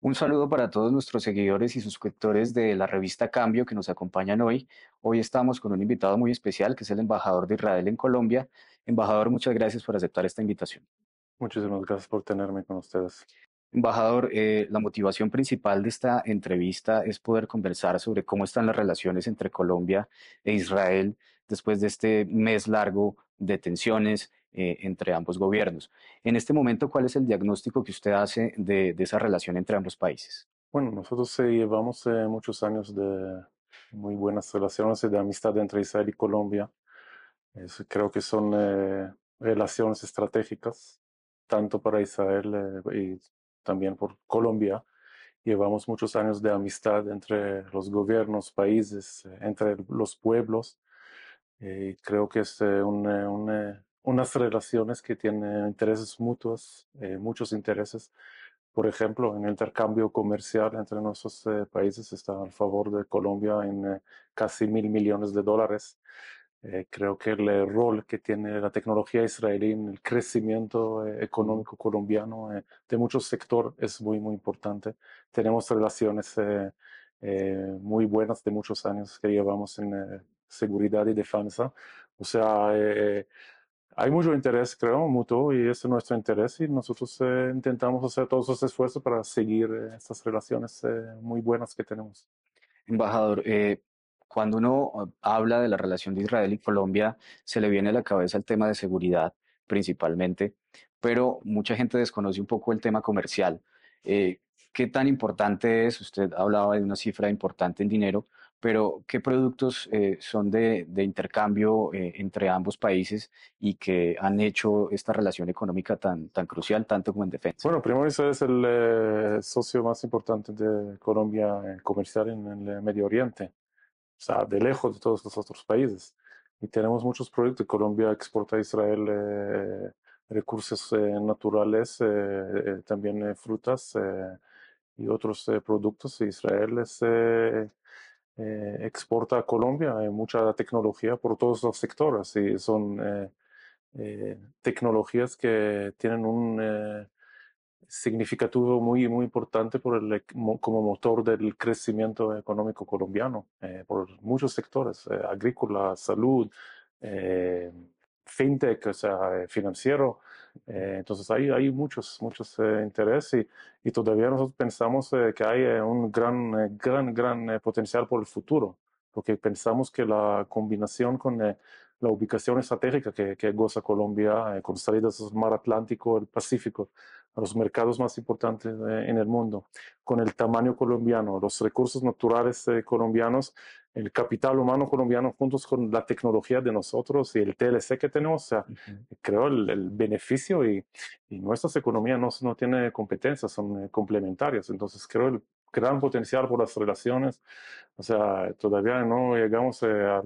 Un saludo para todos nuestros seguidores y suscriptores de la revista Cambio que nos acompañan hoy. Hoy estamos con un invitado muy especial que es el embajador de Israel en Colombia. Embajador, muchas gracias por aceptar esta invitación. Muchísimas gracias por tenerme con ustedes. Embajador, eh, la motivación principal de esta entrevista es poder conversar sobre cómo están las relaciones entre Colombia e Israel después de este mes largo de tensiones, eh, entre ambos gobiernos. En este momento, ¿cuál es el diagnóstico que usted hace de, esa relación entre ambos países? Bueno, nosotros eh, llevamos eh, muchos años de muy buenas relaciones de amistad entre Israel y Colombia. creo que son relaciones estratégicas, tanto para Israel y también por Colombia. Llevamos muchos años de amistad entre los gobiernos, países, entre los pueblos. creo que es un unas relaciones que tienen intereses mutuos, eh, muchos intereses. Por ejemplo, en el intercambio comercial entre nuestros eh, países está a favor de Colombia en eh, casi mil millones de dólares. creo que el rol que tiene la tecnología israelí en el crecimiento económico colombiano de muchos sectores es muy, muy importante. Tenemos relaciones muy buenas de muchos años que llevamos en seguridad y defensa. O sea, hay mucho interés, creo, mutuo, y es nuestro interés, y nosotros eh, intentamos hacer todos los esfuerzos para seguir eh, estas relaciones eh, muy buenas que tenemos. Embajador, cuando uno ah, habla de la relación de Israel y Colombia, se le viene a la cabeza el tema de seguridad principalmente, pero mucha gente desconoce un poco el tema comercial. ¿Qué tan importante es? Usted hablaba de una cifra importante en dinero, pero ¿qué productos eh, son de, intercambio eh, entre ambos países y que han hecho esta relación económica tan, tan crucial, tanto como en defensa? Bueno, primero es el eh, socio más importante de Colombia comercial en el Medio Oriente, o sea, de lejos de todos los otros países. Y tenemos muchos proyectos. Colombia exporta a Israel recursos naturales, también frutas y otros productos. Israel es eh, exporta a Colombia eh, mucha tecnología por todos los sectores y son eh, tecnologías que tienen un significativo muy, muy importante por el, como motor del crecimiento económico colombiano, por muchos sectores, agrícola, salud, fintech, o sea, financiero, eh, entonces hay, hay muchos, muchos eh, intereses y, todavía nosotros pensamos eh, que hay un gran, gran, gran potencial por el futuro, porque pensamos que la combinación con la ubicación estratégica que, goza Colombia, con salidas del mar Atlántico, el Pacífico, a los mercados más importantes en el mundo, con el tamaño colombiano, los recursos naturales colombianos, el capital humano colombiano juntos con la tecnología de nosotros y el TLC que tenemos, o sea, creo el, beneficio y, y nuestras economías no, no tienen competencias, son eh, complementarias. Entonces, creo el gran potencial por las relaciones, o sea, todavía no llegamos eh, a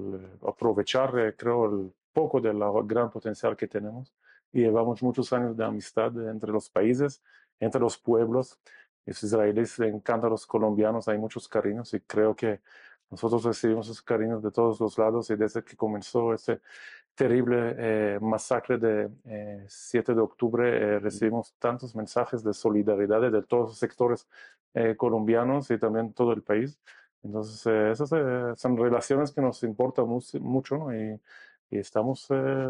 aprovechar, eh, creo, el poco del gran potencial que tenemos. Y llevamos muchos años de amistad entre los países, entre los pueblos. Los israelíes encantan a los colombianos, hay muchos cariños y creo que nosotros recibimos esos cariños de todos los lados y desde que comenzó ese terrible eh, masacre de 7 eh, de octubre eh, recibimos tantos mensajes de solidaridad de todos los sectores colombianos y también todo el país. Entonces, esas son relaciones que nos importan mucho, y, estamos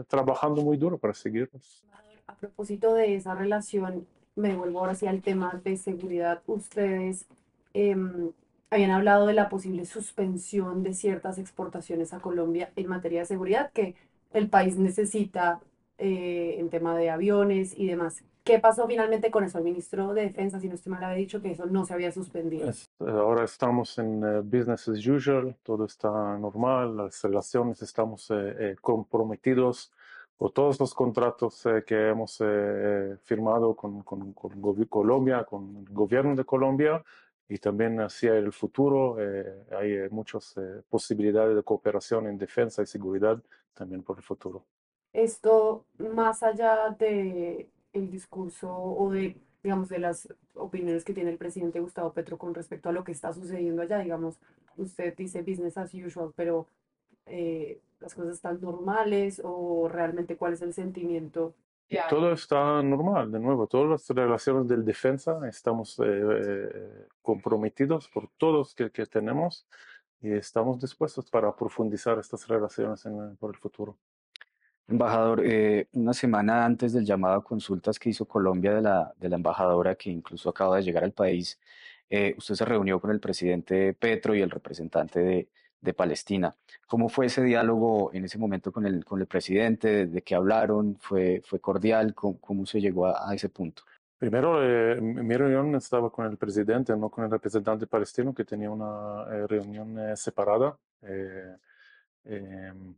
trabajando muy duro para seguirlos. Pues. A propósito de esa relación, me vuelvo ahora hacia el tema de seguridad. Ustedes em, habían hablado de la posible suspensión de ciertas exportaciones a Colombia en materia de seguridad que el país necesita eh, en tema de aviones y demás. ¿Qué pasó finalmente con eso? El ministro de Defensa, si no estoy mal, había dicho que eso no se había suspendido. Eh, ahora estamos en eh, business as usual, todo está normal, las relaciones estamos comprometidos por todos los contratos que hemos firmado con, con Colombia, con el gobierno de Colombia y también hacia el futuro eh, hay muchas eh, posibilidades de cooperación en defensa y seguridad también por el futuro. Esto más allá de el discurso o de digamos de las opiniones que tiene el presidente Gustavo Petro con respecto a lo que está sucediendo allá, digamos, usted dice business as usual, pero eh, las cosas están normales o realmente cuál es el sentimiento todo está normal, de nuevo, todas las relaciones del defensa estamos eh, eh, comprometidos por todos que, que tenemos y estamos dispuestos para profundizar estas relaciones eh, por el futuro. Embajador, eh, una semana antes del llamado a consultas que hizo Colombia de la, de la embajadora que incluso acaba de llegar al país, eh, usted se reunió con el presidente Petro y el representante de, de Palestina. ¿Cómo fue ese diálogo en ese momento con el, con el presidente? ¿De qué hablaron? ¿Fue, fue cordial? ¿Cómo, se llegó a, ese punto? Primero, eh, mi reunión estaba con el presidente, no con el representante palestino, que tenía una eh, reunión eh, separada. Eh, em,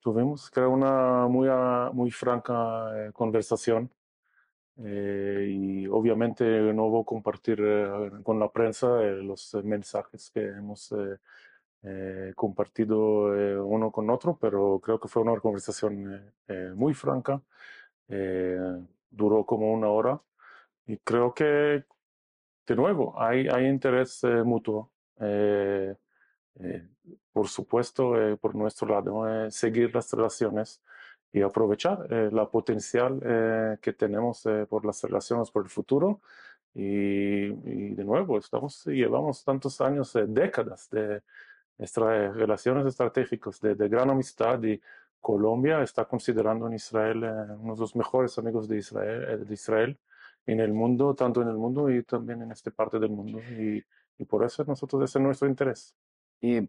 tuvimos, creo, una muy, ah, muy franca conversación y obviamente no voy a compartir con la prensa los mensajes que hemos eh, compartido eh, uno con otro, pero creo que fue una conversación eh, muy franca. duró como una hora y creo que, de nuevo, hay, hay interés mutuo. por supuesto, por nuestro lado, seguir las relaciones y aprovechar la potencial que tenemos por las relaciones por el futuro. Y, y de nuevo, estamos, llevamos tantos años, décadas de, eh, relaciones estratégicas de, gran amistad y Colombia está considerando en Israel eh, uno de los mejores amigos de Israel, eh, de Israel en el mundo, tanto en el mundo y también en esta parte del mundo. Y, por eso nosotros ese es nuestro interés. Y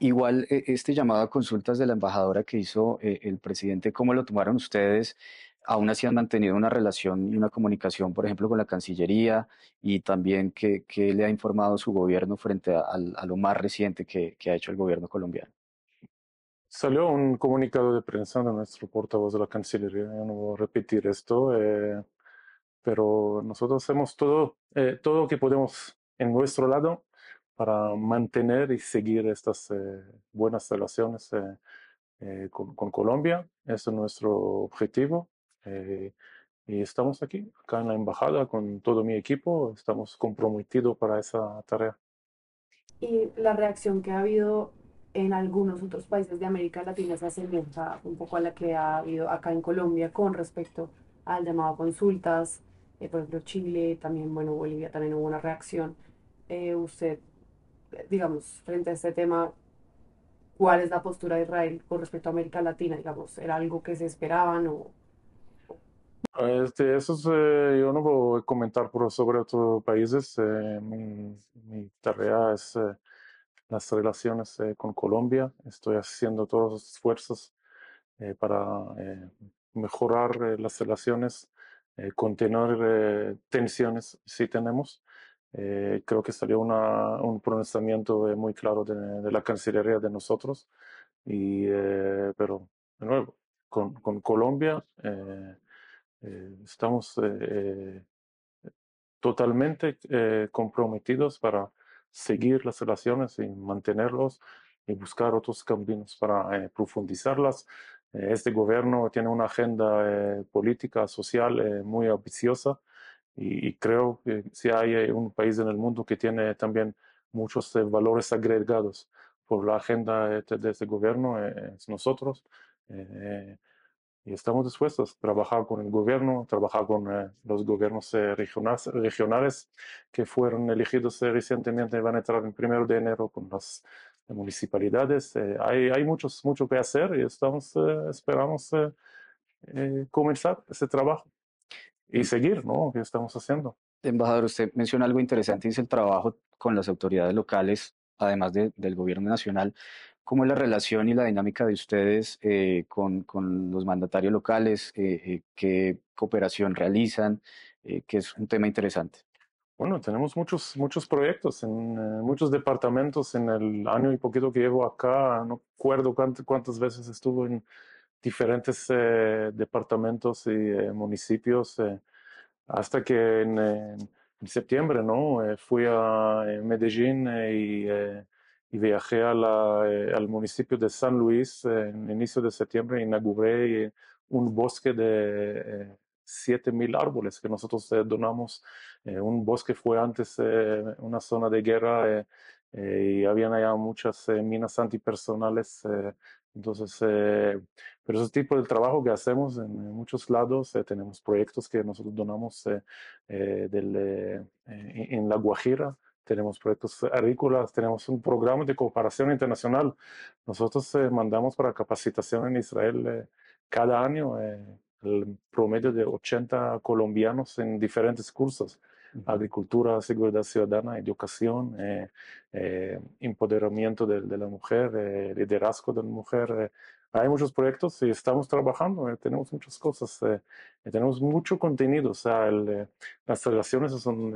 igual e, este llamado a consultas de la embajadora que hizo el presidente, ¿cómo lo tomaron ustedes? aún así han mantenido una relación y una comunicación, por ejemplo, con la Cancillería y también que le ha informado su gobierno frente a, lo más reciente que, ha hecho el gobierno colombiano. Salió un comunicado de prensa de nuestro portavoz de la Cancillería, yo no voy a repetir esto, eh, pero nosotros hacemos todo, eh, todo lo que podemos en nuestro lado para mantener y seguir estas eh, buenas relaciones con, con Colombia. Ese es nuestro objetivo. Eh, y estamos aquí, acá en la embajada, con todo mi equipo, estamos comprometidos para esa tarea. Y la reacción que ha habido en algunos otros países de América Latina se asemeja un poco a la que ha habido acá en Colombia con respecto al llamado a consultas, eh, por ejemplo Chile, también bueno Bolivia también hubo una reacción. Eh, usted, digamos, frente a este tema, ¿cuál es la postura de Israel con respecto a América Latina? Digamos, ¿era algo que se esperaban o este, eso es, yo no puedo comentar por, sobre otros países. Eh, mi, tarea es eh, las relaciones eh, con Colombia. Estoy haciendo todos los esfuerzos para mejorar las relaciones, contener tensiones si tenemos. creo que salió una, un pronunciamiento muy claro de, la Cancillería de nosotros. Y, pero, de nuevo, con, con Colombia. Eh, estamos eh, totalmente eh, comprometidos para seguir las relaciones y mantenerlos y buscar otros caminos para profundizarlas. este gobierno tiene una agenda política, social muy ambiciosa y, creo que si hay un país en el mundo que tiene también muchos valores agregados por la agenda de este gobierno, es nosotros y estamos dispuestos a trabajar con el gobierno, trabajar con eh, los gobiernos eh, regionales, regionales, que fueron elegidos eh, recientemente, van a entrar el primero de enero con las municipalidades. hay hay muchos, mucho que hacer y estamos, esperamos comenzar ese trabajo y seguir ¿no? que estamos haciendo. Embajador, usted menciona algo interesante, dice el trabajo con las autoridades locales, además del gobierno nacional. ¿Cómo es la relación y la dinámica de ustedes eh, con, con, los mandatarios locales? Eh, eh, ¿Qué cooperación realizan? que es un tema interesante. Bueno, tenemos muchos, muchos proyectos en muchos departamentos. En el año y poquito que llevo acá, no recuerdo cuántas, veces estuve en diferentes departamentos y municipios, hasta que en, en septiembre, ¿no? fui a Medellín y y viajé eh, al municipio de San Luis en inicio de septiembre. Inauguré eh, un bosque de 7000 eh, árboles que nosotros donamos. un bosque fue antes una zona de guerra y habían allá muchas minas antipersonales. Entonces, pero ese tipo de trabajo que hacemos en, muchos lados, tenemos proyectos que nosotros donamos del, en La Guajira, tenemos proyectos agrícolas, tenemos un programa de cooperación internacional. Nosotros eh, mandamos para capacitación en Israel eh, cada año eh, el promedio de 80 colombianos en diferentes cursos. Agricultura, seguridad ciudadana, educación, empoderamiento de, de, la mujer, liderazgo de la mujer, hay muchos proyectos y estamos trabajando, eh, tenemos muchas cosas, eh, tenemos mucho contenido, o sea, eh, las relaciones son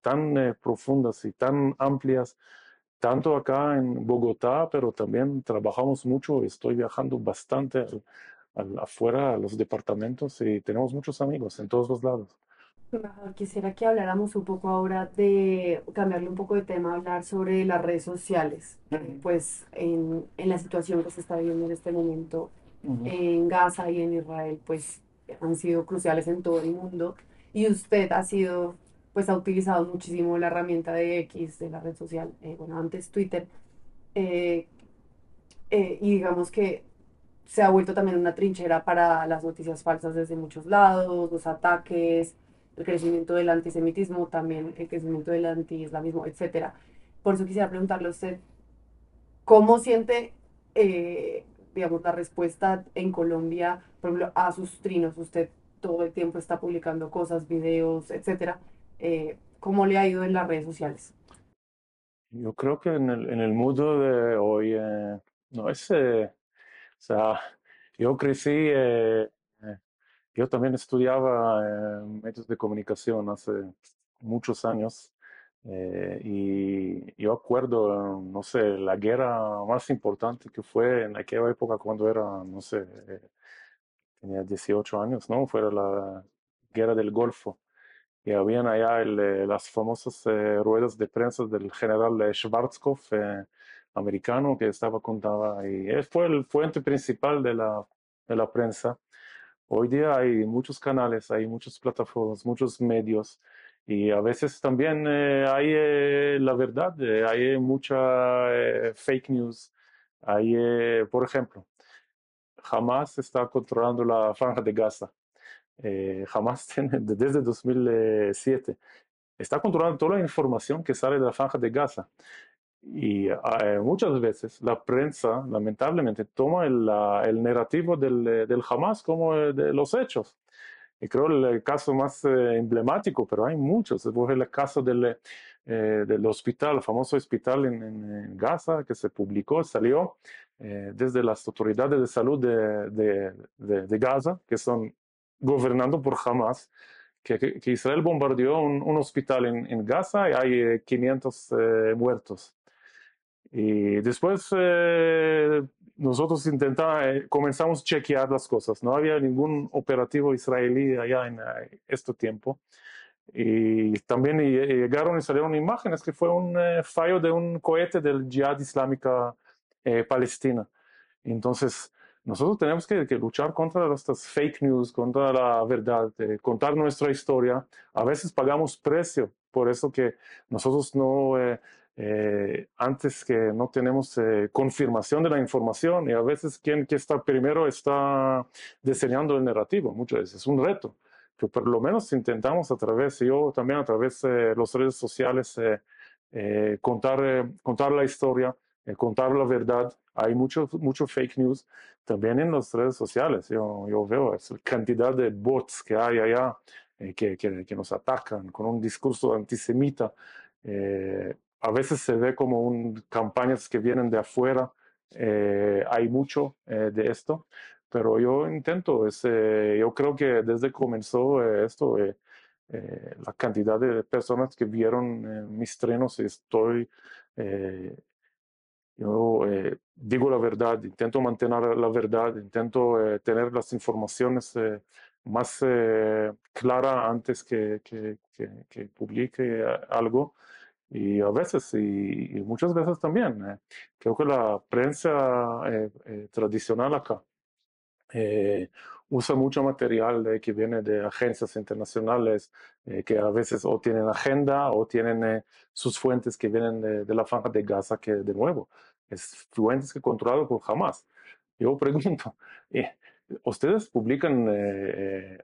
tan profundas y tan amplias, tanto acá en Bogotá, pero también trabajamos mucho, estoy viajando bastante afuera a los departamentos y tenemos muchos amigos en todos los lados. Quisiera que habláramos un poco ahora de cambiarle un poco de tema, hablar sobre las redes sociales, pues en, en, la situación que se está viviendo en este momento en Gaza y en Israel, pues han sido cruciales en todo el mundo y usted ha sido, pues ha utilizado muchísimo la herramienta de X, de la red social, eh, bueno, antes Twitter, eh, eh, y digamos que se ha vuelto también una trinchera para las noticias falsas desde muchos lados, los ataques el crecimiento del antisemitismo, también el crecimiento del antiislamismo, etcétera. Por eso quisiera preguntarle a usted, ¿cómo siente, eh, digamos, la respuesta en Colombia, por ejemplo, a sus trinos? Usted todo el tiempo está publicando cosas, videos, etcétera. Eh, ¿Cómo le ha ido en las redes sociales? Yo creo que en el, en el mundo de hoy, eh, no es, o sea, yo crecí eh, yo también estudiaba eh, medios de comunicación hace muchos años eh, y yo acuerdo, no sé, la guerra más importante que fue en aquella época cuando era, no sé, eh, tenía 18 años, ¿no? Fue la guerra del Golfo. Y habían allá eh, las famosas ruedas de prensa del general Schwarzkopf, americano, que estaba contaba y él fue el fuente principal de la, de la prensa. Hoy día hay muchos canales, hay muchas plataformas, muchos medios y a veces también eh, hay eh, la verdad, eh, hay mucha fake news. Hay, por ejemplo, jamás está controlando la franja de Gaza. jamás desde 2007 está controlando toda la información que sale de la franja de Gaza. Y eh, muchas veces la prensa, lamentablemente, toma el, el narrativo del, eh, del, Hamas como eh, de los hechos. Y creo el caso más emblemático, pero hay muchos, es el caso del, del hospital, el famoso hospital en, en, Gaza, que se publicó, salió desde las autoridades de salud de, de, de, Gaza, que son gobernando por Hamas. Que, que, Israel bombardeó un, un hospital en, en, Gaza y hay 500 muertos. Y después eh, nosotros intentamos, eh, comenzamos a chequear las cosas. No había ningún operativo israelí allá en eh, este tiempo. Y también llegaron y salieron imágenes que fue un fallo de un cohete del Jihad Islámica Palestina. Entonces, nosotros tenemos que, luchar contra estas fake news, contra la verdad, contar nuestra historia. A veces pagamos precio por eso que nosotros no eh, antes que no tenemos eh, confirmación de la información y a veces quien que está primero está diseñando el narrativo, muchas veces es un reto, que por lo menos intentamos a través, yo también a través de las redes sociales, eh, contar, contar la historia, contar la verdad. Hay muchos mucho fake news también en las redes sociales. Yo, yo veo la cantidad de bots que hay allá que, que, nos atacan con un discurso antisemita a veces se ve como un, campañas que vienen de afuera, eh, hay mucho eh, de esto, pero yo intento, este, yo creo que desde comenzó eh, esto, la cantidad de personas que vieron mis trenos, estoy, yo digo la verdad, intento mantener la verdad, intento tener las informaciones más claras antes que publique algo y a veces, y, muchas veces también, eh. creo que la prensa eh, eh, tradicional acá usa mucho material que viene de agencias internacionales que a veces o tienen agenda o tienen sus fuentes que vienen de, la franja de Gaza, que de nuevo, es fuentes que controlaron por jamás Yo pregunto, ustedes publican, eh, eh,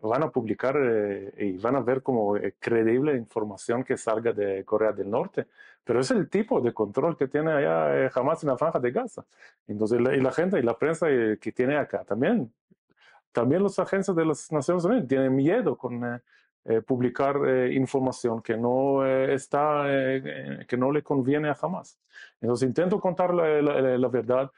van a publicar eh, y van a ver como creíble información que salga de Corea del Norte, pero es el tipo de control que tiene allá jamás en la franja de Gaza. Entonces, la, y la gente y la prensa que tiene acá también, también los agencias de las Naciones Unidas tienen miedo con... publicar información que no está que no le conviene a jamás entonces intento contar la, verdad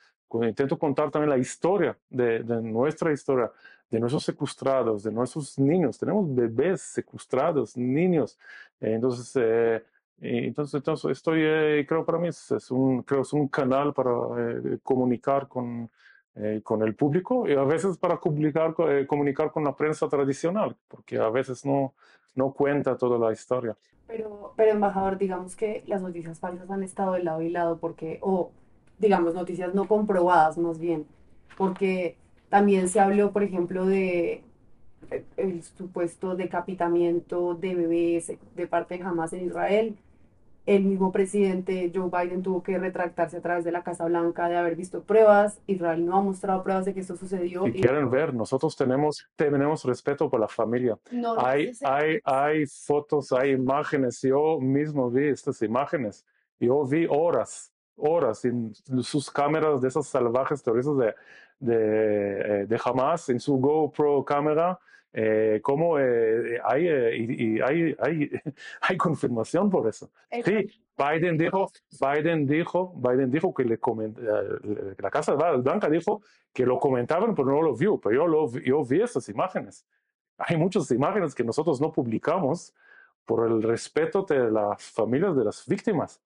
intento contar también la historia de, nuestra historia, de nuestros secuestrados, de nuestros niños. Tenemos bebés secuestrados, niños. Entonces, eh, entonces, entonces estoy, eh, creo para mí es, un, creo es un canal para eh, comunicar con, eh, con el público y a veces para comunicar, comunicar con la prensa tradicional, porque a veces no, no cuenta toda la historia. Pero, pero, embajador, digamos que las noticias falsas han estado de lado y lado porque, o digamos, noticias no comprobadas más bien, porque también se habló, por ejemplo, de eh, el supuesto decapitamiento de bebés de parte de Hamas en Israel. El mismo presidente Joe Biden tuvo que retractarse a través de la Casa Blanca de haber visto pruebas. Israel no ha mostrado pruebas de que esto sucedió. y quieren ver, nosotros tenemos, tenemos respeto por la familia. hay, hay, hay fotos, hay imágenes. Yo mismo vi estas imágenes. Yo vi horas horas en sus cámaras de esas salvajes terroristas de, de, eh, de Hamas, en su GoPro cámara, eh, cómo eh, hay, eh, y, hay, hay, hay, confirmación por eso. Sí, Biden dijo, Biden dijo, Biden dijo que le la Casa Blanca dijo que lo comentaban, pero no lo vio, pero yo, lo, yo vi esas imágenes. Hay muchas imágenes que nosotros no publicamos por el respeto de las familias de las víctimas.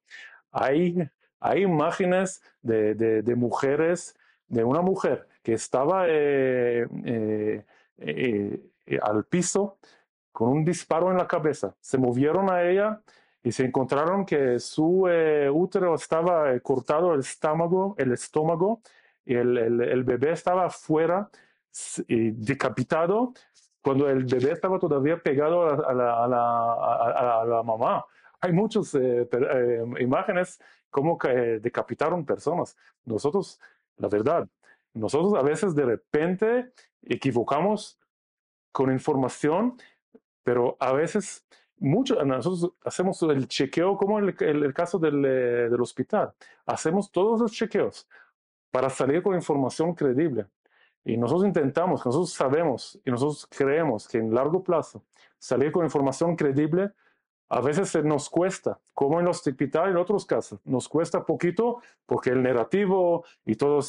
Hay hay imágenes de, mujeres, de una mujer que estaba eh, eh, eh, al piso con un disparo en la cabeza. Se movieron a ella y se encontraron que su útero estaba cortado, el estómago, el estómago, y el, bebé estaba afuera, decapitado, cuando el bebé estaba todavía pegado a la, mamá. Hay muchas imágenes cómo eh, decapitaron personas. Nosotros, la verdad, nosotros a veces de repente equivocamos con información, pero a veces mucho, nosotros hacemos el chequeo como el, el, caso del, eh, del, hospital. Hacemos todos los chequeos para salir con información credible. Y nosotros intentamos, nosotros sabemos y nosotros creemos que en largo plazo salir con información credible a veces nos cuesta, como en los y en otros casos, nos cuesta poquito porque el narrativo y toda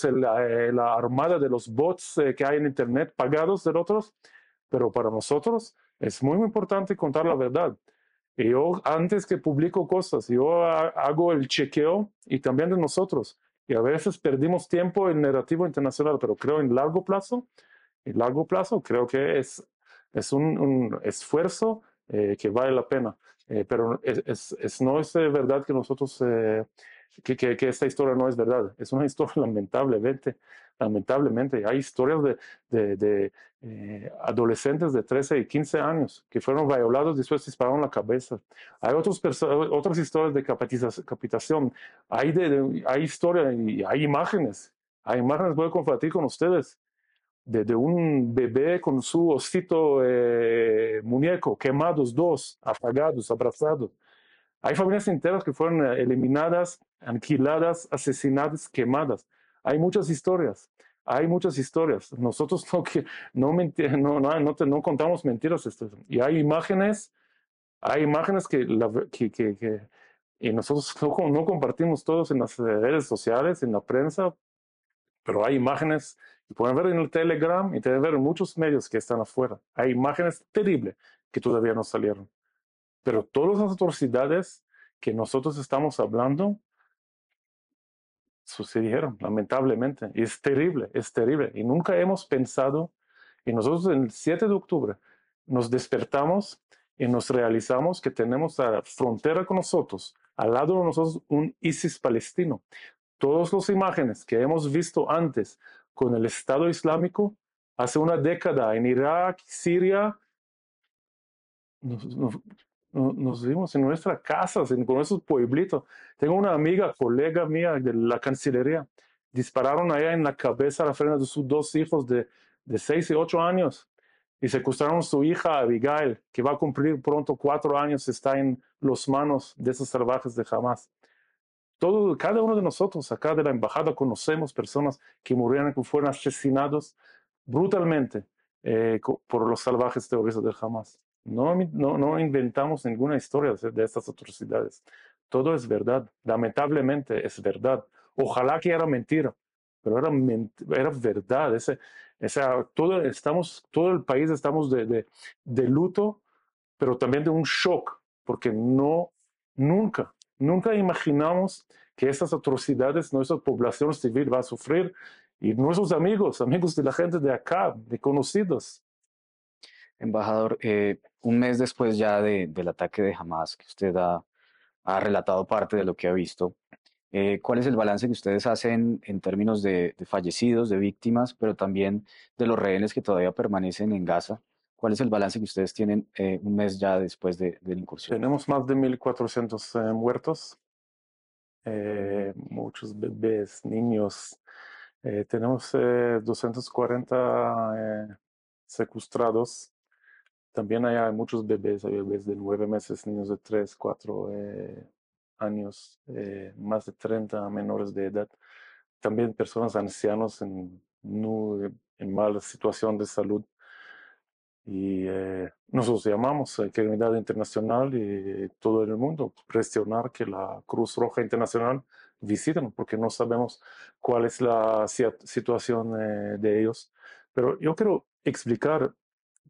eh, la armada de los bots eh, que hay en Internet pagados de otros, pero para nosotros es muy importante contar la verdad. Y yo, antes que publico cosas, yo hago el chequeo y también de nosotros. Y a veces perdimos tiempo en narrativo internacional, pero creo en largo plazo, en largo plazo creo que es, es un, esfuerzo eh, que vale la pena. Eh, pero es, no es eh, verdad que nosotros, eh, que, que, esta historia no es verdad. Es una historia lamentablemente, lamentablemente. Hay historias de, de, adolescentes de 13 y 15 años que fueron violados y después dispararon la cabeza. Hay otros otras historias de capitación. Hay, de, hay historia y hay imágenes. Hay imágenes, voy a compartir con ustedes de, un bebé con su osito eh, muñeco, quemados dos, apagados, abrazados. Hay familias enteras que fueron eh, eliminadas, anquiladas, asesinadas, quemadas. Hay muchas historias, hay muchas historias. Nosotros no, que, no, no, no, no, contamos mentiras. Este, y hay imágenes, hay imágenes que, la, que, que, que y nosotros no, no compartimos todos en las redes sociales, en la prensa, pero hay imágenes pueden ver en el Telegram y pueden ver en muchos medios que están afuera. Hay imágenes terribles que todavía no salieron. Pero todas las atrocidades que nosotros estamos hablando sucedieron, lamentablemente. Y es terrible, es terrible. Y nunca hemos pensado, y nosotros el 7 de octubre nos despertamos y nos realizamos que tenemos a la frontera con nosotros, al lado de nosotros, un ISIS palestino. Todas las imágenes que hemos visto antes con el Estado Islámico hace una década en Irak, Siria. Nos, vimos en nuestras casas, en, con esos pueblitos. Tengo una amiga, colega mía de la Cancillería. Dispararon allá en la cabeza a la frente de sus dos hijos de, de 6 y 8 años y secuestraron a su hija Abigail, que va a cumplir pronto cuatro años, está en las manos de esos salvajes de Hamas. Todo, cada uno de nosotros acá de la embajada conocemos personas que murieron, que fueron asesinados brutalmente eh, por los salvajes terroristas del Hamas. No, no, inventamos ninguna historia de, estas atrocidades. Todo es verdad, lamentablemente es verdad. Ojalá que era mentira, pero era, era verdad. Ese, todo, estamos, todo el país estamos de, de, de luto, pero también de un shock, porque no, nunca Nunca imaginamos que estas atrocidades nuestra población civil va a sufrir y nuestros amigos, amigos de la gente de acá, de conocidos. Embajador, eh, un mes después ya del ataque de Hamas, que usted ha, relatado parte de lo que ha visto, eh, ¿cuál es el balance que ustedes hacen en términos de fallecidos, de víctimas, pero también de los rehenes que todavía permanecen en Gaza? ¿Cuál es el balance que ustedes tienen eh, un mes ya después de, la incursión? Tenemos más de 1.400 eh, muertos, eh, muchos bebés, niños. tenemos 240 secuestrados. También hay, muchos bebés, hay bebés de nueve meses, niños de tres, cuatro años, más de 30 menores de edad. También personas ancianos en, en mala situación de salud y eh, nosotros llamamos a la comunidad internacional y todo el mundo presionar que la Cruz Roja Internacional visiten, porque no sabemos cuál es la situación eh, de ellos. Pero yo quiero explicar,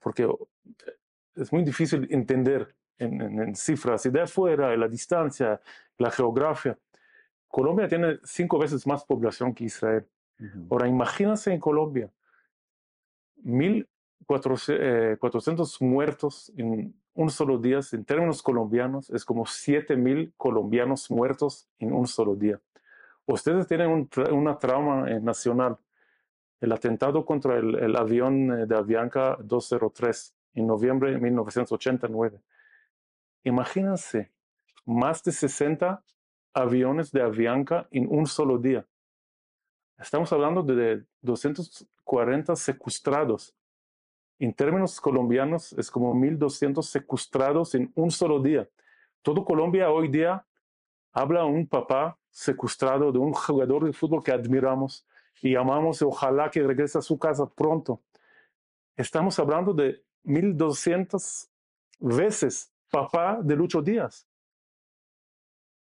porque eh, es muy difícil entender en, en, cifras y de afuera, la distancia, la geografía. Colombia tiene cinco veces más población que Israel. Ahora, imagínense en Colombia, mil 400 eh, muertos en un solo día, en términos colombianos, es como mil colombianos muertos en un solo día. Ustedes tienen una trauma eh, nacional. El atentado contra el, el avión eh, de Avianca 203 en noviembre de 1989. Imagínense, más de 60 aviones de Avianca en un solo día. Estamos hablando de 240 secuestrados en términos colombianos, es como 1.200 secuestrados en un solo día. Todo Colombia hoy día habla de un papá secuestrado de un jugador de fútbol que admiramos y amamos y ojalá que regrese a su casa pronto. Estamos hablando de 1.200 veces papá de Lucho Díaz.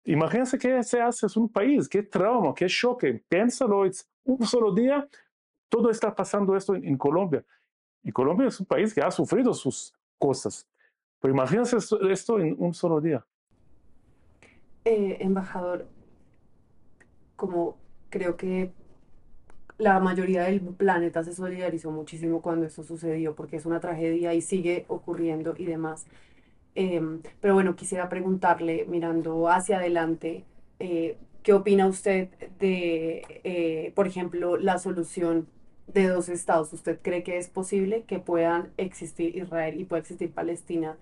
Imagínense qué se hace, es un país, qué trauma, qué choque. Piénsalo, es un solo día, todo está pasando esto en Colombia. Y Colombia es un país que ha sufrido sus cosas. Pero imagínense esto, en un solo día. Eh, embajador, como creo que la mayoría del planeta se solidarizó muchísimo cuando esto sucedió, porque es una tragedia y sigue ocurriendo y demás. Em, pero bueno, quisiera preguntarle, mirando hacia adelante, eh, ¿qué opina usted de, eh, por ejemplo, la solución de dos estados. ¿Usted cree que es posible que puedan existir Israel y pueda existir Palestina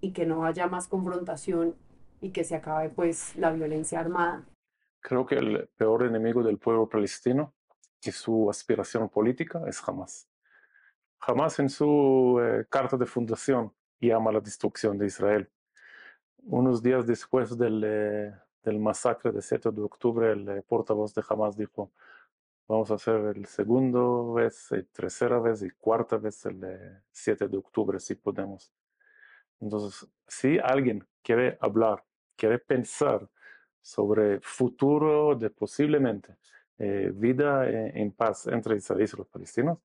y que no haya más confrontación y que se acabe pues la violencia armada? Creo que el peor enemigo del pueblo palestino y su aspiración política es Hamas. Hamas en su eh, carta de fundación llama a la destrucción de Israel. Unos días después del, eh, del masacre de 7 de octubre, el eh, portavoz de Hamas dijo, Vamos a hacer el segundo vez, el eh, tercera vez y cuarta vez el 7 eh, de octubre, si podemos. Entonces, si alguien quiere hablar, quiere pensar sobre futuro de posiblemente eh, vida eh, en paz entre israelíes y los palestinos,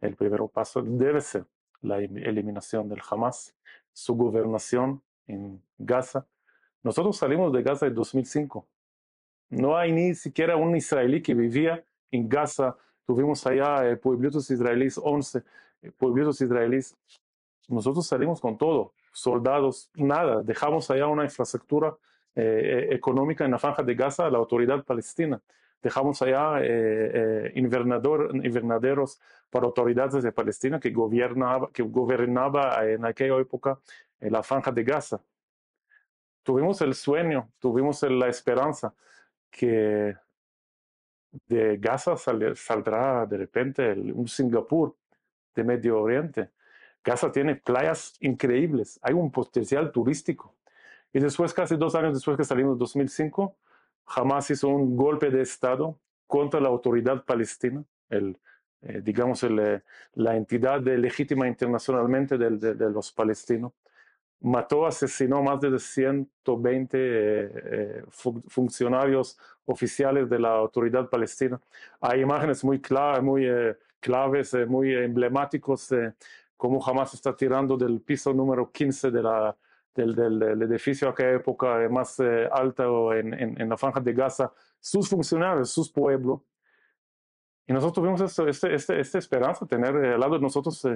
el primer paso debe ser la em, eliminación del Hamas, su gobernación en Gaza. Nosotros salimos de Gaza en 2005. No hay ni siquiera un israelí que vivía en Gaza, tuvimos allá eh, pueblitos israelíes, 11 eh, pueblitos israelíes. Nosotros salimos con todo, soldados, nada, dejamos allá una infraestructura eh, económica en la franja de Gaza a la autoridad palestina. Dejamos allá invernador, invernaderos para autoridades de Palestina que gobernaba, que gobernaba en aquella época la franja de Gaza. Tuvimos el sueño, tuvimos la esperanza que de Gaza saldrá de repente un Singapur de Medio Oriente. Gaza tiene playas increíbles, hay un potencial turístico. Y después, casi dos años después que salimos en 2005, Hamas hizo un golpe de Estado contra la autoridad palestina, el, eh, digamos eh, la entidad legítima internacionalmente de, los palestinos mató, asesinó más de 120 eh, eh, funcionarios oficiales de la autoridad palestina. Hay imágenes muy, muy eh, claves, muy emblemáticos, como Hamas está tirando del piso número 15 de la, del, del, edificio a aquella época más alta en, en, en, la franja de Gaza, sus funcionarios, sus pueblos. Y nosotros tuvimos esta este, este, este esperanza, tener al lado de nosotros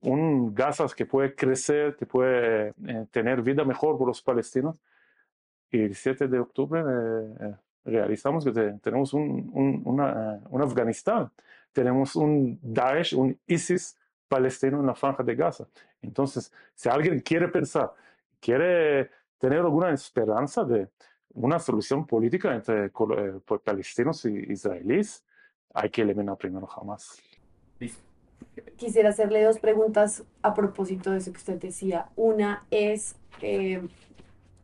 un Gaza que puede crecer, que puede eh, tener vida mejor por los palestinos. Y el 7 de octubre eh, eh, realizamos que tenemos un, Afganistán, tenemos un Daesh, un ISIS palestino en la franja de Gaza. Entonces, si alguien quiere pensar, quiere tener alguna esperanza de una solución política entre palestinos y israelíes, hay que eliminar primero Hamas quisiera hacerle dos preguntas a propósito de eso que usted decía. Una es, eh,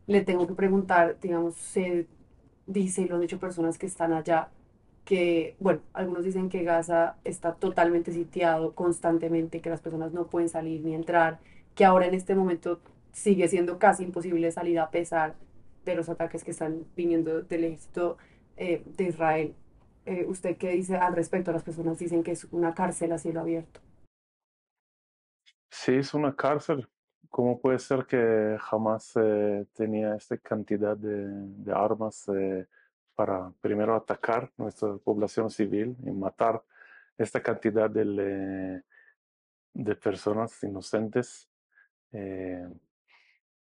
le tengo que preguntar, digamos, se dice, y lo han dicho personas que están allá, que, bueno, algunos dicen que Gaza está totalmente sitiado constantemente, que las personas no pueden salir ni entrar, que ahora en este momento sigue siendo casi imposible salir a pesar de los ataques que están viniendo del ejército eh, de Israel. Eh, ¿Usted qué dice al respecto? Las personas dicen que es una cárcel a cielo abierto. Sí, es una cárcel. ¿Cómo puede ser que jamás eh, tenía esta cantidad de, armas eh, para primero atacar nuestra población civil y matar esta cantidad de, eh, personas inocentes? Eh,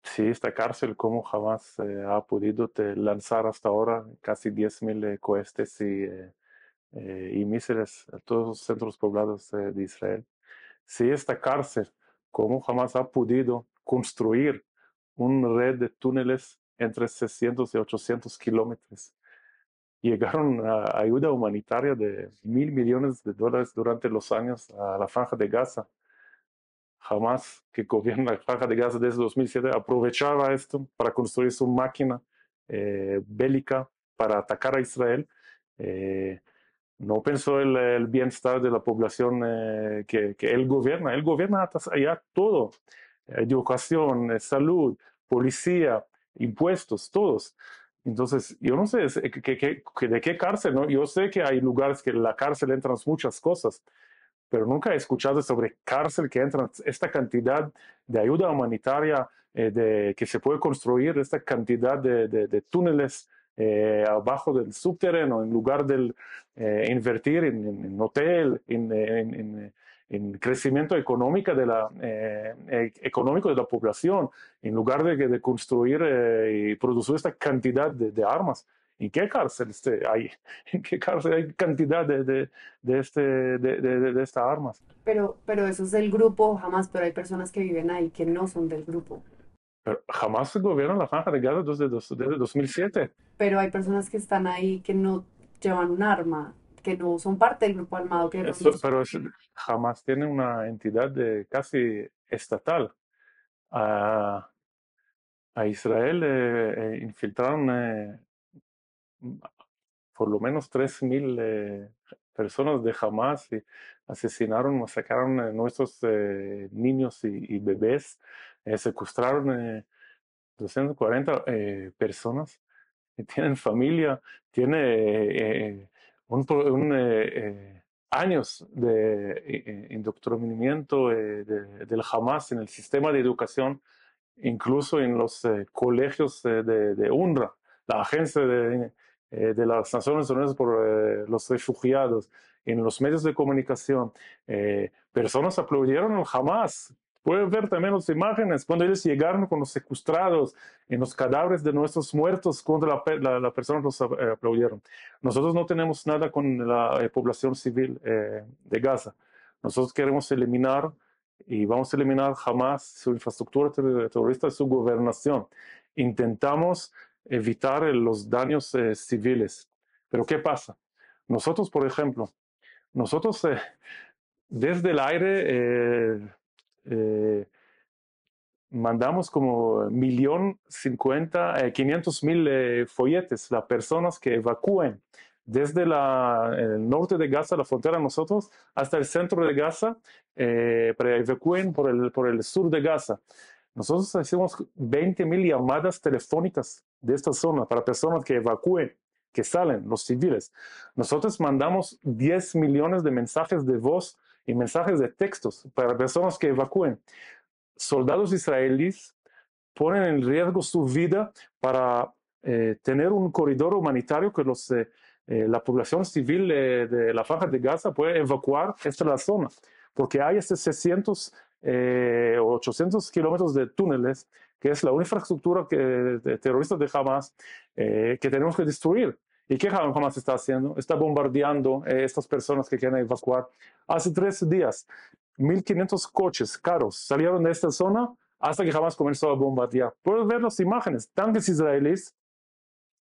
sí, esta cárcel, ¿cómo jamás ha podido lanzar hasta ahora casi 10.000 cohetes y, y, misiles a todos los centros poblados de Israel? Si esta cárcel, como jamás ha podido construir una red de túneles entre 600 y 800 kilómetros, llegaron a ayuda humanitaria de mil millones de dólares durante los años a la franja de Gaza. Jamás que gobierna la franja de Gaza desde 2007 aprovechaba esto para construir su máquina eh, bélica para atacar a Israel. Eh, no pensó el, el bienestar de la población eh, que, que, él gobierna. Él gobierna ya todo, educación, eh, salud, policía, impuestos, todos. Entonces, yo no sé eh, de qué cárcel, Yo sé que hay lugares que en la cárcel entran muchas cosas, pero nunca he escuchado sobre cárcel que entran esta cantidad de ayuda humanitaria de, que se puede construir, esta cantidad de túneles eh, abajo del subterreno, en lugar de eh, invertir en, hotel, en, en, en, crecimiento económico de, la, eh, e, económico de la población, en lugar de, de construir y producir esta cantidad de, armas. ¿En qué cárcel hay? ¿En qué cárcel hay cantidad de, de, de este, de, de, estas armas? Pero, pero eso es del grupo jamás, pero hay personas que viven ahí que no son del grupo pero jamás gobierna la Franja de Gaza desde, desde 2007. Pero hay personas que están ahí que no llevan un arma, que no son parte del grupo armado. Que Eso, pero jamás tiene una entidad de casi estatal. a Israel eh, infiltraron eh, por lo menos 3.000 eh, personas de Hamas y asesinaron, masacraron nuestros niños y bebés. Eh, secuestraron eh, 240 eh, personas que tienen familia, tiene eh, años de indoctrinamiento del Hamas en el sistema de educación, incluso en los colegios de, de, la agencia de, de las Naciones Unidas por los refugiados, en los medios de comunicación. personas aplaudieron al Hamas Pueden ver también las imágenes cuando ellos llegaron con los secuestrados en los cadáveres de nuestros muertos, cuando la, la, persona los eh, aplaudieron. Nosotros no tenemos nada con la eh, población civil eh, de Gaza. Nosotros queremos eliminar y vamos a eliminar jamás su infraestructura terrorista su gobernación. Intentamos evitar los daños civiles. Pero ¿qué pasa? Nosotros, por ejemplo, nosotros desde el aire eh, mandamos como millón cincuenta, eh, mil eh, folletes las personas que evacúen desde el norte de Gaza, la frontera nosotros, hasta el centro de Gaza, eh, para evacúen por el, por el sur de Gaza. Nosotros hicimos 20.000 mil llamadas telefónicas de esta zona para personas que evacúen, que salen, los civiles. Nosotros mandamos 10 millones de mensajes de voz y mensajes de textos para personas que evacúen. Soldados israelíes ponen en riesgo su vida para eh, tener un corredor humanitario que los, eh, eh, la población civil de la franja de Gaza pueda evacuar esta la zona, porque hay estos 600 o 800 kilómetros de túneles, que es la infraestructura que, terroristas de Hamas que tenemos que destruir. ¿Y qué Hamas está haciendo? Está bombardeando a eh, estas personas que quieren evacuar. Hace tres días, 1.500 coches caros salieron de esta zona hasta que Hamas comenzó a bombardear. Puedes ver las imágenes, tanques israelíes,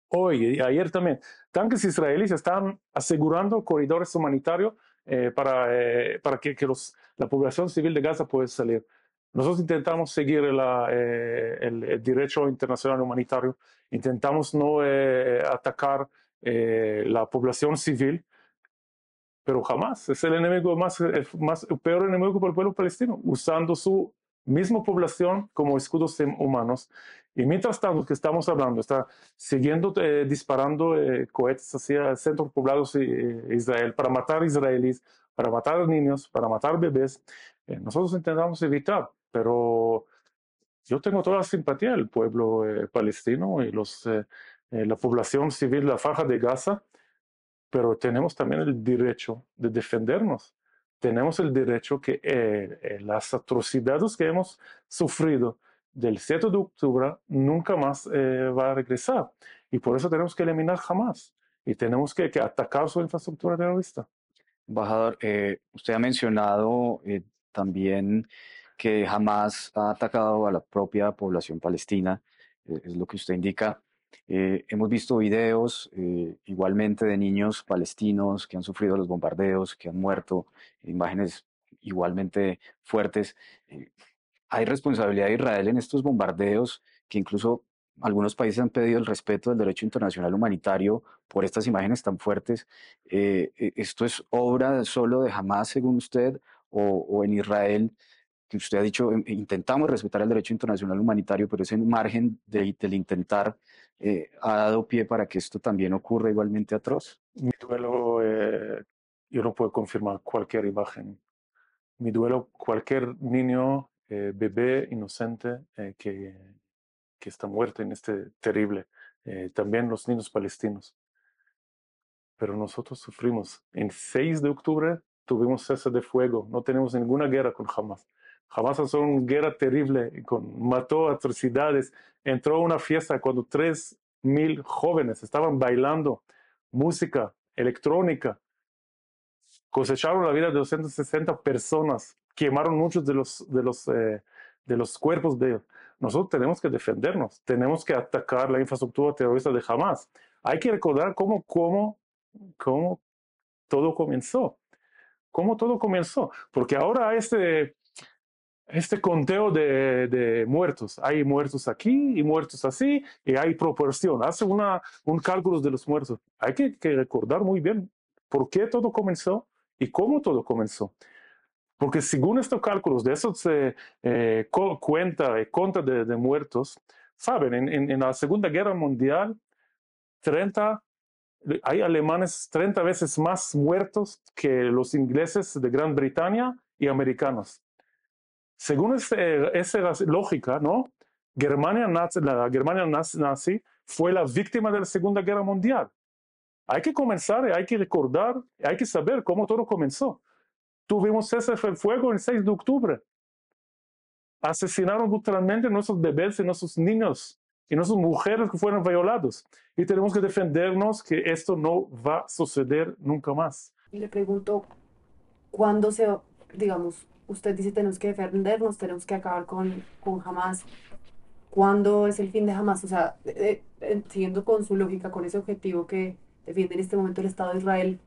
hoy y ayer también, tanques israelíes están asegurando corredores humanitarios eh, para, eh, para que, los, la población civil de Gaza pueda salir. Nosotros intentamos seguir la, eh, el, el, derecho internacional humanitario, intentamos no atacar eh, la población civil, pero jamás es el enemigo más, el, más, peor enemigo para el pueblo palestino, usando su misma población como escudos em, humanos. Y mientras tanto que estamos hablando, está siguiendo eh, disparando eh, cohetes hacia centros poblados de Israel para matar israelíes, para matar niños, para matar bebés. nosotros intentamos evitar, pero yo tengo toda la simpatía del pueblo palestino y los eh, la población civil, la faja de Gaza, pero tenemos también el derecho de defendernos. Tenemos el derecho que eh, eh, las atrocidades que hemos sufrido del 7 de octubre nunca más va a regresar. Y por eso tenemos que eliminar jamás. Y tenemos que, atacar su infraestructura terrorista. Embajador, usted ha mencionado también que jamás ha atacado a la propia población palestina, es lo que usted indica. Eh, hemos visto videos eh, igualmente de niños palestinos que han sufrido los bombardeos, que han muerto, imágenes igualmente fuertes. Eh, hay responsabilidad de Israel en estos bombardeos que incluso algunos países han pedido el respeto del derecho internacional humanitario por estas imágenes tan fuertes. ¿Esto es obra solo de Hamas, según usted, o, o en Israel que usted ha dicho, em, intentamos respetar el derecho internacional humanitario, pero ese margen de, del intentar eh, ha dado pie para que esto también ocurra igualmente atroz. Mi duelo, eh, yo no puedo confirmar cualquier imagen. Mi duelo, cualquier niño, eh, bebé inocente eh, que, que, está muerto en este terrible. Eh, también los niños palestinos. Pero nosotros sufrimos. En 6 de octubre tuvimos cese de fuego, no tenemos ninguna guerra con Hamas. Hamas hizo una guerra terrible, con, mató atrocidades, entró a una fiesta cuando 3.000 jóvenes estaban bailando música electrónica, cosecharon la vida de 260 personas, quemaron muchos de los, de los, eh, de los cuerpos de ellos. Nosotros tenemos que defendernos, tenemos que atacar la infraestructura terrorista de Hamas. Hay que recordar cómo, cómo, cómo todo comenzó. ¿Cómo todo comenzó? Porque ahora este este conteo de, muertos. Hay muertos aquí y muertos así, y hay proporción. Hace una, un cálculo de los muertos. Hay que, recordar muy bien por qué todo comenzó y cómo todo comenzó. Porque según estos cálculos de esos eh, eh cuenta, eh, de, muertos, saben, en, la Segunda Guerra Mundial, 30, hay alemanes 30 veces más muertos que los ingleses de Gran Bretaña y americanos. Según esa este, lógica, ¿no? Germania la Germania nazi fue la víctima de la Segunda Guerra Mundial. Hay que comenzar, hay que recordar, hay que saber cómo todo comenzó. Tuvimos ese fuego el 6 de octubre. Asesinaron brutalmente a nuestros bebés y nuestros niños y nuestras mujeres que fueron violados. Y tenemos que defendernos que esto no va a suceder nunca más. Y le pregunto, ¿cuándo se, digamos, usted dice tenemos que defendernos, tenemos que acabar con, con Hamas. ¿Cuándo es el fin de Hamas? O sea, eh, eh, siguiendo con su lógica, con ese objetivo que defiende en este momento el Estado de Israel,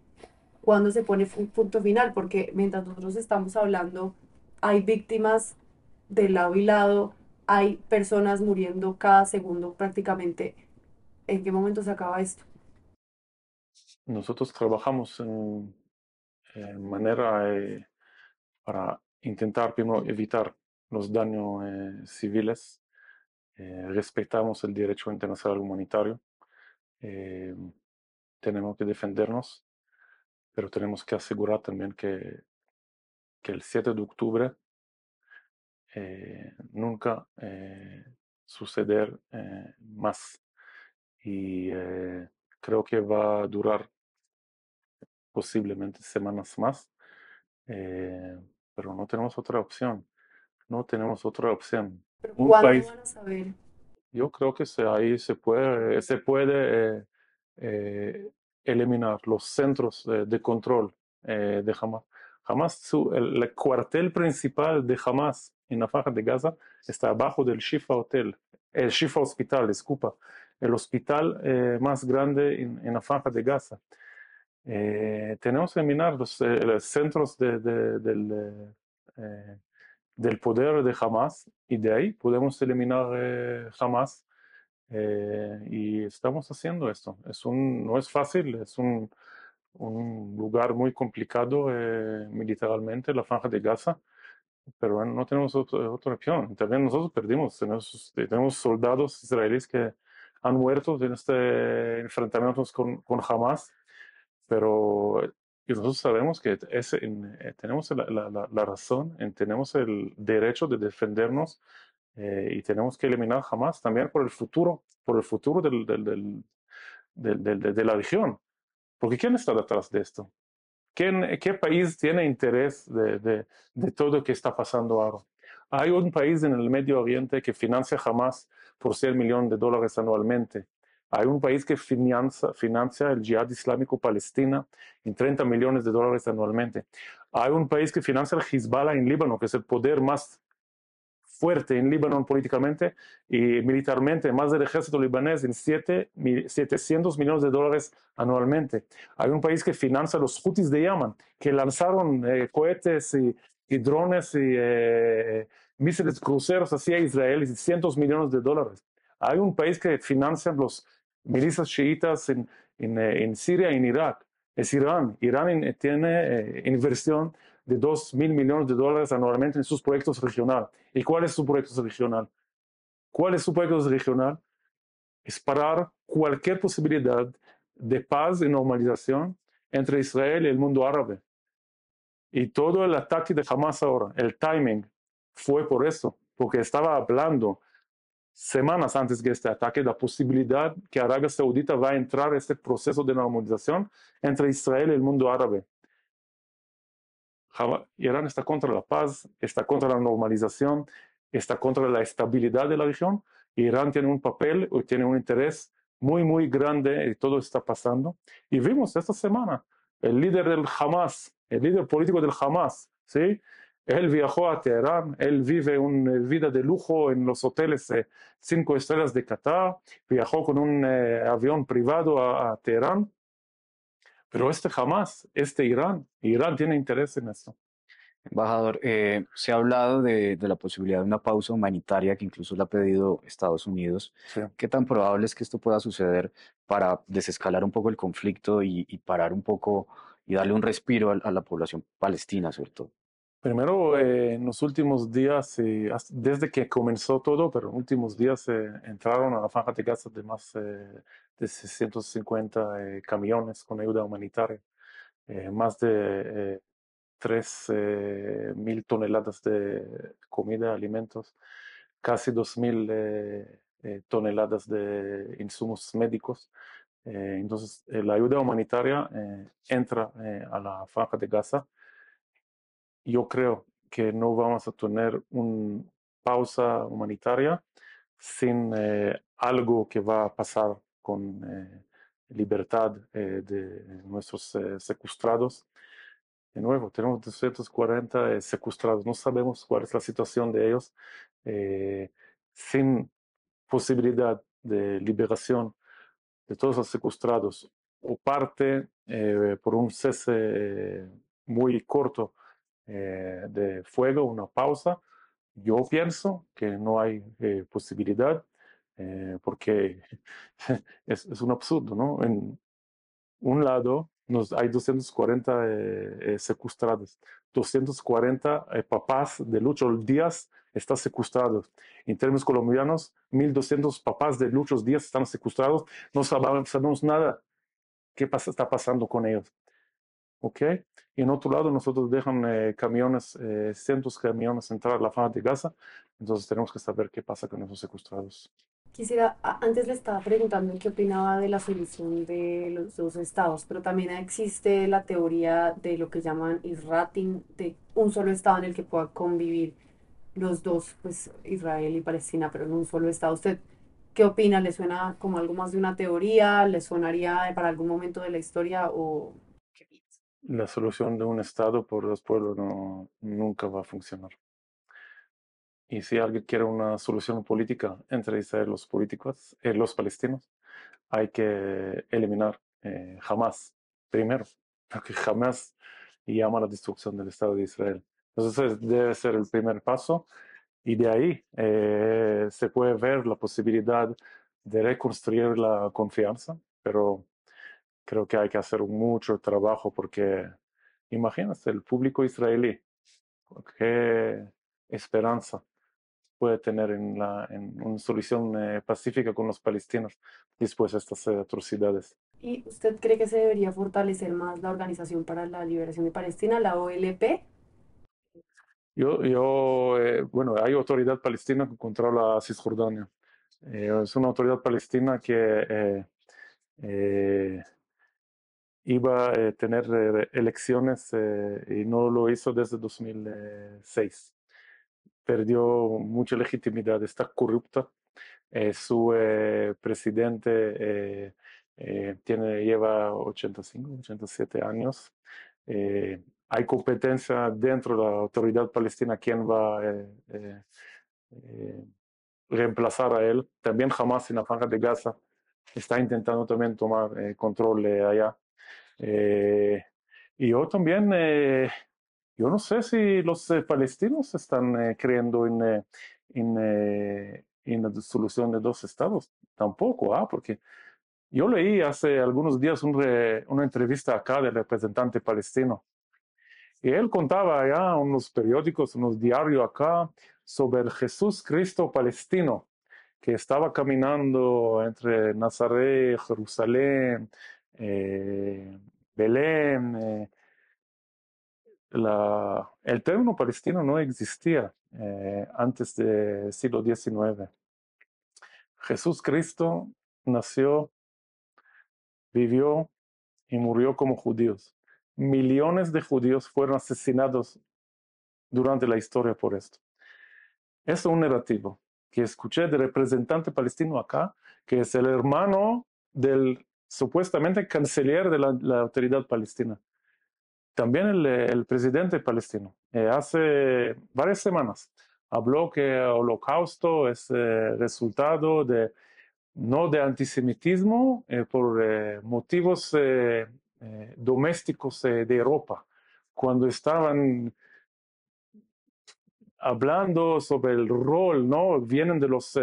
¿cuándo se pone un punto final? Porque mientras nosotros estamos hablando, hay víctimas de lado y lado, hay personas muriendo cada segundo prácticamente. ¿En qué momento se acaba esto? Nosotros trabajamos en, manera eh, para intentar primero evitar los daños eh, civiles. Eh, respetamos el derecho internacional humanitario. Eh, tenemos que defendernos, pero tenemos que asegurar también que, que el 7 de octubre nunca suceder más. Y creo que va a durar posiblemente semanas más pero no tenemos otra opción. No tenemos otra opción. ¿Cuándo país, van a saber? Yo creo que ahí se puede, eh, se puede eh, eh, eliminar los centros de, control eh, de Hamas. Hamas, su, el, cuartel principal de Hamas en la Faja de Gaza está abajo del Shifa Hotel, el Shifa Hospital, el hospital más grande en, en la Faja de Gaza. Eh, tenemos que eliminar eh, los, centros de, del, eh, del, poder de Hamas y de ahí podemos eliminar Hamas. y estamos haciendo esto. Es un, no es fácil, es un, lugar muy complicado militarmente, la franja de Gaza pero no tenemos otro, otra opción. También nosotros perdimos, este, tenemos, soldados israelíes que han muerto en este enfrentamiento con, con Hamas pero eh, y nosotros sabemos que ese eh, tenemos la, razón, tenemos el derecho de defendernos eh, y tenemos que eliminar jamás también por el futuro, por el futuro del, del, del, de la región. Porque ¿quién está detrás de esto? ¿Qué país tiene interés de, de, de todo lo que está pasando ahora? Hay un país en el Medio Oriente que financia jamás por 100 millones de dólares anualmente hay un país que financia, el Jihad islámico palestina en 30 millones de dólares anualmente. Hay un país que financia el Hezbollah en Líbano, que es el poder más fuerte en Líbano políticamente y militarmente, más del ejército libanés en 7, 700 millones de dólares anualmente. Hay un país que financia los hutis de Yemen, que lanzaron eh, cohetes y, drones y eh, misiles cruceros hacia Israel y cientos millones de dólares. Hay un país que financia los milicias chiitas en, en, eh, en Siria y en Irak. Es Irán. Irán eh, tiene eh, inversión de 2 mil millones de dólares anualmente en sus proyectos regionales. ¿Y cuál es su proyecto regional? ¿Cuál es su proyecto regional? Es parar cualquier posibilidad de paz y normalización entre Israel y el mundo árabe. Y todo el ataque de Hamas ahora, el timing, fue por eso, porque estaba hablando semanas antes de este ataque la posibilidad que Arabia Saudita va a entrar en este proceso de normalización entre Israel y el mundo árabe. Irán está contra la paz, está contra la normalización, está contra la estabilidad de la región. Irán tiene un papel o tiene un interés muy, muy grande y todo está pasando. Y vimos esta semana el líder del Hamas, el líder político del Hamas, ¿sí? Él viajó a Teherán, él vive una eh, vida de lujo en los hoteles de eh, cinco estrellas de Qatar, viajó con un eh, avión privado a, Teherán. Pero este jamás, este Irán, Irán tiene interés en esto. Embajador, se ha hablado de, la posibilidad de una pausa humanitaria que incluso la ha pedido Estados Unidos. ¿Qué tan probable es que esto pueda suceder para desescalar un poco el conflicto y, parar un poco y darle un respiro a, la población palestina, sobre Primero, eh, en los últimos días, eh, desde que comenzó todo, pero en los últimos días eh, entraron a la franja de Gaza de más de 650 camiones con ayuda humanitaria, más de 3.000 toneladas de comida, alimentos, casi 2.000 toneladas de insumos médicos. entonces, la ayuda humanitaria entra a la franja de Gaza yo creo que no vamos a tener una pausa humanitaria sin eh, algo que va a pasar con eh, libertad eh, de nuestros secuestrados. De nuevo, tenemos 240 secuestrados, no sabemos cuál es la situación de ellos, sin posibilidad de liberación de todos los secuestrados o parte por un cese muy corto eh, de fuego, una pausa. Yo pienso que no hay eh, posibilidad eh, porque es, un absurdo, ¿no? En un lado nos, hay 240 secuestrados, 240 papás de lucho Díaz están secuestrados. En términos colombianos, 1.200 papás de Lucho Díaz están secuestrados, no sabemos nada qué pasa, está pasando con ellos. ¿ok? Y en otro lado nosotros dejan eh, camiones, eh, centros de camiones entrar a la franja de Gaza, entonces tenemos que saber qué pasa con esos secuestrados. Quisiera, antes le estaba preguntando qué opinaba de la solución de los dos estados, pero también existe la teoría de lo que llaman Isratin, de un solo estado en el que pueda convivir los dos, pues Israel y Palestina, pero en un solo estado. ¿Usted qué opina? ¿Le suena como algo más de una teoría? ¿Le sonaría para algún momento de la historia o la solución de un Estado por los pueblos no, nunca va a funcionar. Y si alguien quiere una solución política entre Israel y los, políticos, eh, los palestinos, hay que eliminar jamás, eh, primero, porque jamás llama la destrucción del Estado de Israel. Entonces debe ser el primer paso y de ahí eh, se puede ver la posibilidad de reconstruir la confianza, pero creo que hay que hacer mucho trabajo porque imagínate el público israelí, qué esperanza puede tener en, la, en una solución eh, pacífica con los palestinos después de estas atrocidades. ¿Y usted cree que se debería fortalecer más la Organización para la Liberación de Palestina, la OLP? Yo, yo eh, bueno, hay autoridad palestina que controla Cisjordania. Eh, es una autoridad palestina que iba a eh, tener eh, elecciones eh, y no lo hizo desde 2006. Perdió mucha legitimidad, está corrupta. su presidente tiene, lleva 85, 87 años. hay competencia dentro de la autoridad palestina quién va a reemplazar a él. También Hamas en la franja de Gaza está intentando también tomar control allá. Eh, y yo también, eh, yo no sé si los palestinos están eh, creyendo en, eh, en, eh, en, la solución de dos estados, tampoco, ¿ah? porque yo leí hace algunos días una entrevista acá del representante palestino. Y él contaba ya unos periódicos, unos diarios acá sobre el Jesús Cristo palestino que estaba caminando entre Nazaret, Jerusalén, eh, Belén, eh, el término palestino no existía eh, antes del siglo XIX. Jesús Cristo nació, vivió y murió como judíos. Millones de judíos fueron asesinados durante la historia por esto. es un narrativo que escuché del representante palestino acá, que es el hermano del supuestamente canciller de la, autoridad palestina. También el, presidente palestino eh, hace varias semanas habló que el holocausto es eh, resultado de no de antisemitismo eh, por motivos domésticos de Europa. Cuando estaban hablando sobre el rol, ¿no? Vienen de los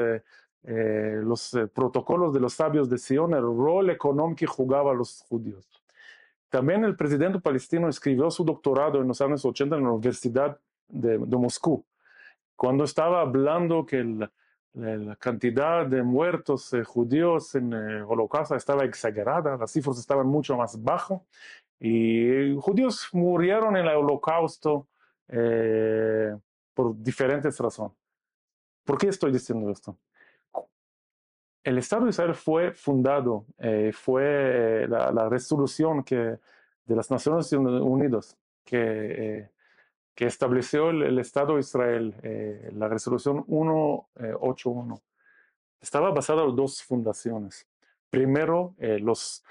eh, los eh, protocolos de los sabios de Sion, el rol económico que jugaban los judíos. También el presidente palestino escribió su doctorado en los años 80 en la Universidad de, de Moscú, cuando estaba hablando que la cantidad de muertos eh, judíos en el holocausto estaba exagerada, las cifras estaban mucho más bajas y judíos murieron en el holocausto por diferentes razones. ¿Por qué estoy diciendo esto? el Estado de Israel fue fundado, eh, fue eh, la, resolución que, de las Naciones Unidas que, eh, que estableció el, Estado de Israel, la resolución 181, estaba basada en dos fundaciones. Primero, los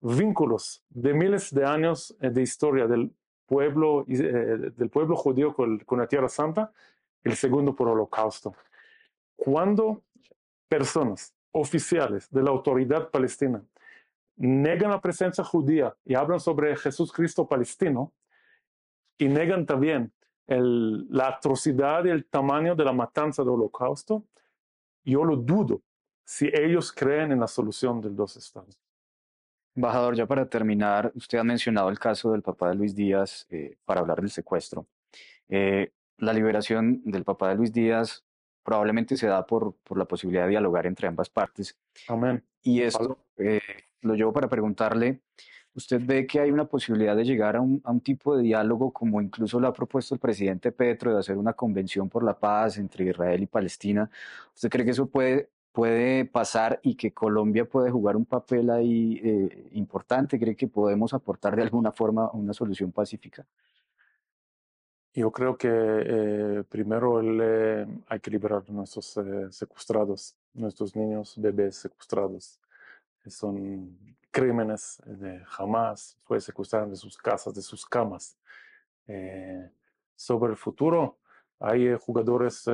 vínculos de miles de años de historia del pueblo, del pueblo judío con, con, la Tierra Santa, el segundo por holocausto. Cuando personas oficiales de la autoridad palestina niegan la presencia judía y hablan sobre Jesús Cristo palestino, y niegan también el, la atrocidad y el tamaño de la matanza del holocausto, yo lo dudo si ellos creen en la solución del dos estados. Embajador, ya para terminar, usted ha mencionado el caso del papá de Luis Díaz eh, para hablar del secuestro. Eh, la liberación del papá de Luis Díaz probablemente se da por, por la posibilidad de dialogar entre ambas partes. Y esto eh, lo llevo para preguntarle, ¿usted ve que hay una posibilidad de llegar a un, a un tipo de diálogo como incluso lo ha propuesto el presidente Petro de hacer una convención por la paz entre Israel y Palestina? ¿Usted cree que eso puede, puede pasar y que Colombia puede jugar un papel ahí eh, importante? ¿Cree que podemos aportar de alguna forma una solución pacífica? Yo creo que eh, primero eh, hay que liberar a nuestros eh, secuestrados, nuestros niños, bebés secuestrados. Son crímenes de jamás fue secuestrar de sus casas, de sus camas. sobre el futuro, hay jugadores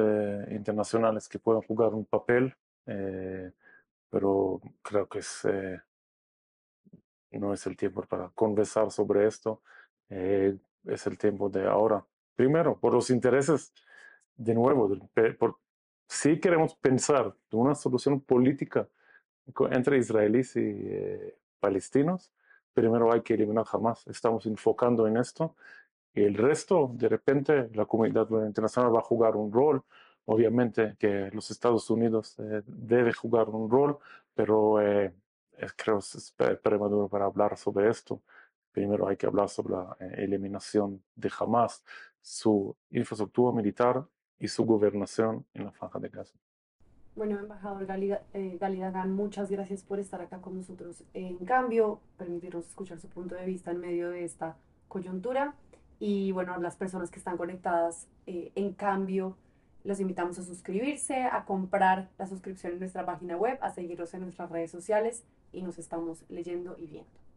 internacionales que pueden jugar un papel, pero creo que es, no es el tiempo para conversar sobre esto. es el tiempo de ahora Primero, por los intereses, de nuevo, por, si queremos pensar una solución política entre israelíes y eh, palestinos, primero hay que eliminar jamás. Estamos enfocando en esto y el resto, de repente, la comunidad internacional va a jugar un rol. Obviamente que los Estados Unidos deben eh, debe jugar un rol, pero eh, creo que es prematuro para hablar sobre esto. Primero hay que hablar sobre la eliminación de Hamas, su infraestructura militar y su gobernación en la Franja de Gaza. Bueno, embajador eh, Galidagan muchas gracias por estar acá con nosotros. En cambio, permitirnos escuchar su punto de vista en medio de esta coyuntura. Y bueno, las personas que están conectadas, eh, en cambio, los invitamos a suscribirse, a comprar la suscripción en nuestra página web, a seguirnos en nuestras redes sociales y nos estamos leyendo y viendo.